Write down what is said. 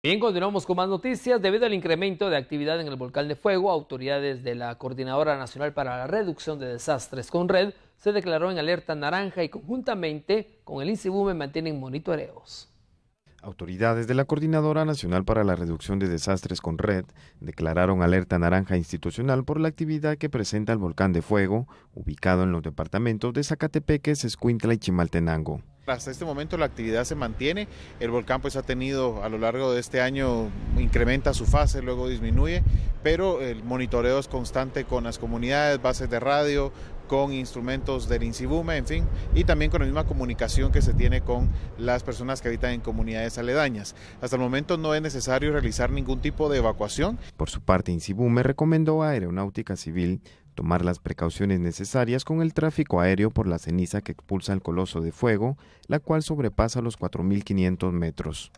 Bien, continuamos con más noticias. Debido al incremento de actividad en el volcán de fuego, autoridades de la Coordinadora Nacional para la Reducción de Desastres con Red se declaró en alerta naranja y conjuntamente con el INSIBUME mantienen monitoreos. Autoridades de la Coordinadora Nacional para la Reducción de Desastres con Red declararon alerta naranja institucional por la actividad que presenta el volcán de fuego, ubicado en los departamentos de Zacatepeque, Escuintla y Chimaltenango hasta este momento la actividad se mantiene. El volcán pues ha tenido a lo largo de este año, incrementa su fase, luego disminuye, pero el monitoreo es constante con las comunidades, bases de radio, con instrumentos del INSIBUME, en fin, y también con la misma comunicación que se tiene con las personas que habitan en comunidades aledañas. Hasta el momento no es necesario realizar ningún tipo de evacuación. Por su parte, INSIBUME recomendó a Aeronáutica Civil tomar las precauciones necesarias con el tráfico aéreo por la ceniza que expulsa el coloso de fuego, la cual sobrepasa los 4.500 metros.